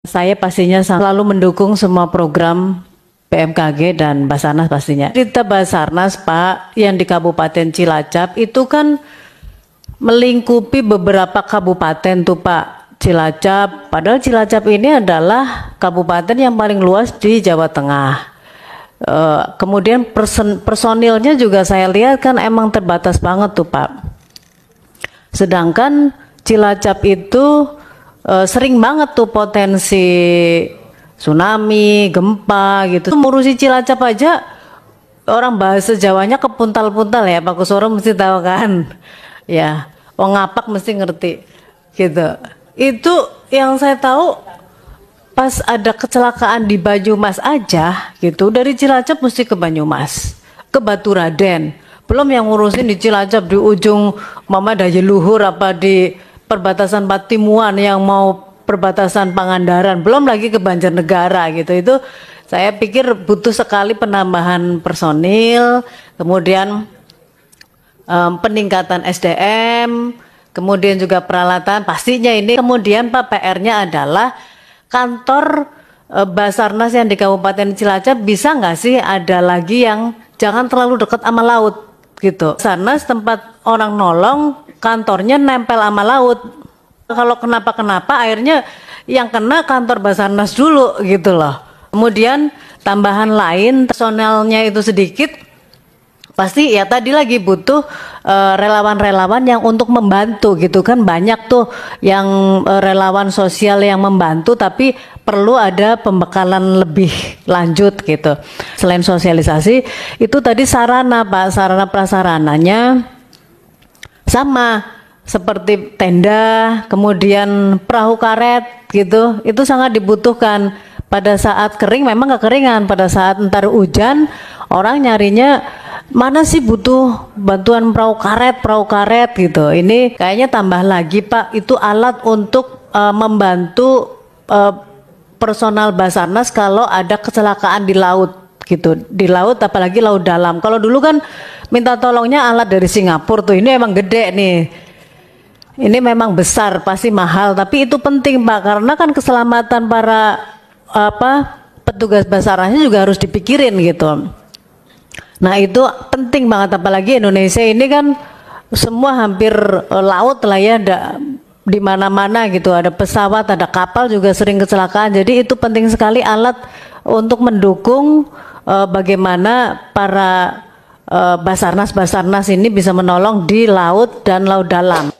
Saya pastinya selalu mendukung semua program PMKG dan Basarnas pastinya. Cerita Basarnas Pak yang di Kabupaten Cilacap itu kan melingkupi beberapa kabupaten tuh Pak Cilacap. Padahal Cilacap ini adalah kabupaten yang paling luas di Jawa Tengah. Uh, kemudian person, personilnya juga saya lihat kan emang terbatas banget tuh Pak. Sedangkan Cilacap itu Eh, sering banget tuh potensi tsunami, gempa gitu. Ngurusi Cilacap aja orang bahasa Jawanya kepuntal-puntal ya Pak Kusoro mesti tahu kan. Ya, wong ngapak mesti ngerti gitu. Itu yang saya tahu pas ada kecelakaan di Banyumas aja gitu dari Cilacap mesti ke Banyumas, ke Batu Raden. Belum yang ngurusin di Cilacap di ujung Mama Dayeluhur Luhur apa di perbatasan Patimuan yang mau perbatasan Pangandaran, belum lagi ke Banjarnegara gitu. Itu saya pikir butuh sekali penambahan personil, kemudian um, peningkatan SDM, kemudian juga peralatan. Pastinya ini kemudian Pak PR-nya adalah kantor e, Basarnas yang di Kabupaten Cilacap bisa nggak sih ada lagi yang jangan terlalu dekat sama laut gitu. Sana tempat orang nolong kantornya nempel sama laut. Kalau kenapa-kenapa airnya yang kena kantor Basarnas dulu gitu loh. Kemudian tambahan lain personelnya itu sedikit pasti ya tadi lagi butuh eh, relawan-relawan uh, yang untuk membantu gitu kan banyak tuh yang uh, relawan sosial yang membantu tapi perlu ada pembekalan lebih lanjut gitu selain sosialisasi itu tadi sarana pak sarana prasarananya sama seperti tenda kemudian perahu karet gitu itu sangat dibutuhkan pada saat kering memang kekeringan pada saat entar hujan orang nyarinya mana sih butuh bantuan perahu karet, perahu karet gitu. Ini kayaknya tambah lagi Pak, itu alat untuk uh, membantu uh, personal Basarnas kalau ada kecelakaan di laut gitu di laut apalagi laut dalam kalau dulu kan minta tolongnya alat dari Singapura tuh ini emang gede nih ini memang besar pasti mahal tapi itu penting pak karena kan keselamatan para apa petugas basarnasnya juga harus dipikirin gitu Nah itu penting banget apalagi Indonesia ini kan semua hampir eh, laut lah ya ada di mana-mana gitu ada pesawat ada kapal juga sering kecelakaan jadi itu penting sekali alat untuk mendukung uh, bagaimana para uh, eh, basarnas basarnas ini bisa menolong di laut dan laut dalam.